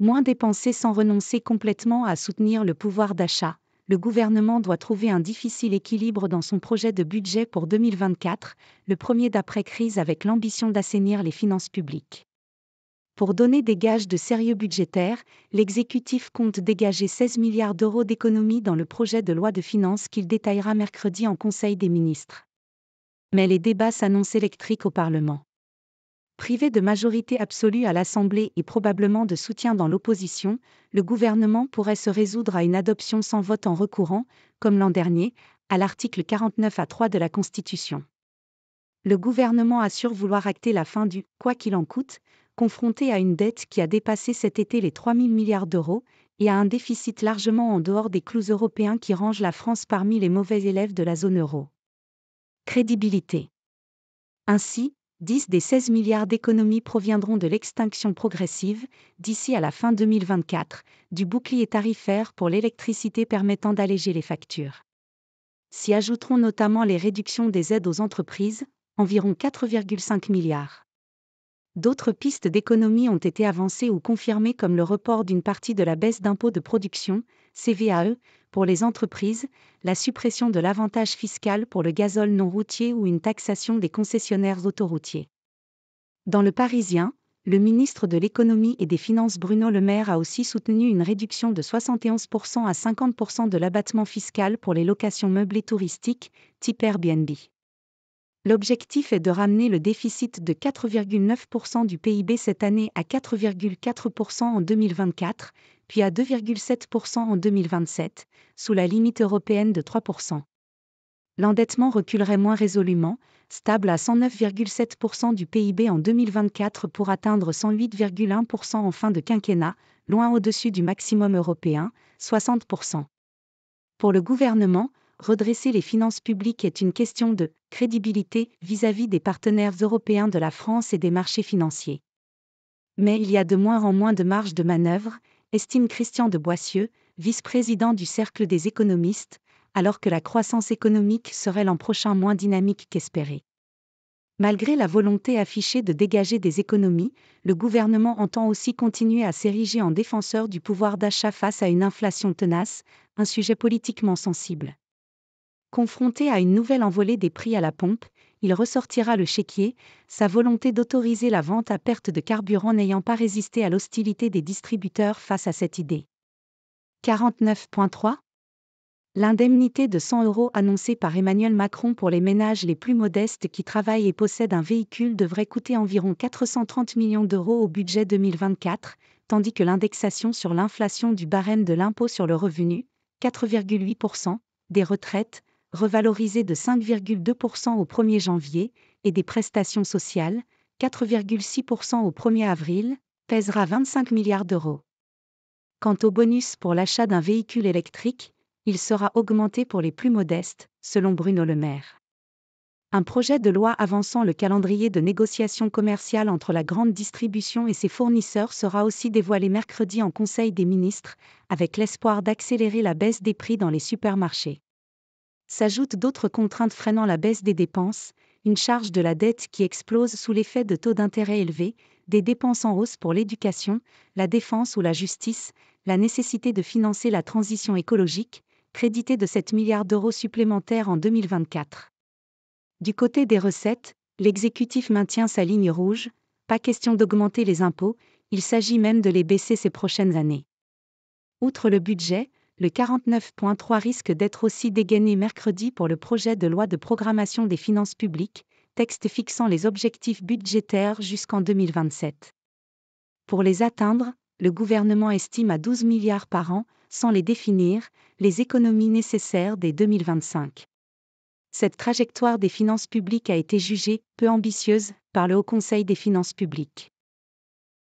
moins dépensé sans renoncer complètement à soutenir le pouvoir d'achat, le gouvernement doit trouver un difficile équilibre dans son projet de budget pour 2024, le premier d'après-crise avec l'ambition d'assainir les finances publiques. Pour donner des gages de sérieux budgétaire, l'exécutif compte dégager 16 milliards d'euros d'économies dans le projet de loi de finances qu'il détaillera mercredi en Conseil des ministres. Mais les débats s'annoncent électriques au Parlement. Privé de majorité absolue à l'Assemblée et probablement de soutien dans l'opposition, le gouvernement pourrait se résoudre à une adoption sans vote en recourant, comme l'an dernier, à l'article 49 à 3 de la Constitution. Le gouvernement assure vouloir acter la fin du « quoi qu'il en coûte », confronté à une dette qui a dépassé cet été les 3 000 milliards d'euros et à un déficit largement en dehors des clous européens qui rangent la France parmi les mauvais élèves de la zone euro. Crédibilité. Ainsi, 10 des 16 milliards d'économies proviendront de l'extinction progressive, d'ici à la fin 2024, du bouclier tarifaire pour l'électricité permettant d'alléger les factures. S'y ajouteront notamment les réductions des aides aux entreprises, environ 4,5 milliards. D'autres pistes d'économie ont été avancées ou confirmées comme le report d'une partie de la baisse d'impôts de production, CVAE, pour les entreprises, la suppression de l'avantage fiscal pour le gazole non routier ou une taxation des concessionnaires autoroutiers. Dans le Parisien, le ministre de l'économie et des Finances Bruno Le Maire a aussi soutenu une réduction de 71% à 50% de l'abattement fiscal pour les locations meublées touristiques, type Airbnb. L'objectif est de ramener le déficit de 4,9% du PIB cette année à 4,4% en 2024, puis à 2,7% en 2027, sous la limite européenne de 3%. L'endettement reculerait moins résolument, stable à 109,7% du PIB en 2024 pour atteindre 108,1% en fin de quinquennat, loin au-dessus du maximum européen, 60%. Pour le gouvernement, redresser les finances publiques est une question de crédibilité vis-à-vis des partenaires européens de la France et des marchés financiers. Mais il y a de moins en moins de marge de manœuvre, estime Christian de Boissieu, vice-président du Cercle des économistes, alors que la croissance économique serait l'an prochain moins dynamique qu'espéré. Malgré la volonté affichée de dégager des économies, le gouvernement entend aussi continuer à s'ériger en défenseur du pouvoir d'achat face à une inflation tenace, un sujet politiquement sensible. Confronté à une nouvelle envolée des prix à la pompe, il ressortira le chéquier, sa volonté d'autoriser la vente à perte de carburant n'ayant pas résisté à l'hostilité des distributeurs face à cette idée. 49.3 L'indemnité de 100 euros annoncée par Emmanuel Macron pour les ménages les plus modestes qui travaillent et possèdent un véhicule devrait coûter environ 430 millions d'euros au budget 2024, tandis que l'indexation sur l'inflation du barème de l'impôt sur le revenu, 4,8%, des retraites, revalorisé de 5,2% au 1er janvier, et des prestations sociales, 4,6% au 1er avril, pèsera 25 milliards d'euros. Quant au bonus pour l'achat d'un véhicule électrique, il sera augmenté pour les plus modestes, selon Bruno Le Maire. Un projet de loi avançant le calendrier de négociations commerciales entre la grande distribution et ses fournisseurs sera aussi dévoilé mercredi en Conseil des ministres, avec l'espoir d'accélérer la baisse des prix dans les supermarchés s'ajoutent d'autres contraintes freinant la baisse des dépenses, une charge de la dette qui explose sous l'effet de taux d'intérêt élevés, des dépenses en hausse pour l'éducation, la défense ou la justice, la nécessité de financer la transition écologique, crédité de 7 milliards d'euros supplémentaires en 2024. Du côté des recettes, l'exécutif maintient sa ligne rouge, pas question d'augmenter les impôts, il s'agit même de les baisser ces prochaines années. Outre le budget, le 49.3 risque d'être aussi dégainé mercredi pour le projet de loi de programmation des finances publiques, texte fixant les objectifs budgétaires jusqu'en 2027. Pour les atteindre, le gouvernement estime à 12 milliards par an, sans les définir, les économies nécessaires dès 2025. Cette trajectoire des finances publiques a été jugée peu ambitieuse par le Haut Conseil des finances publiques.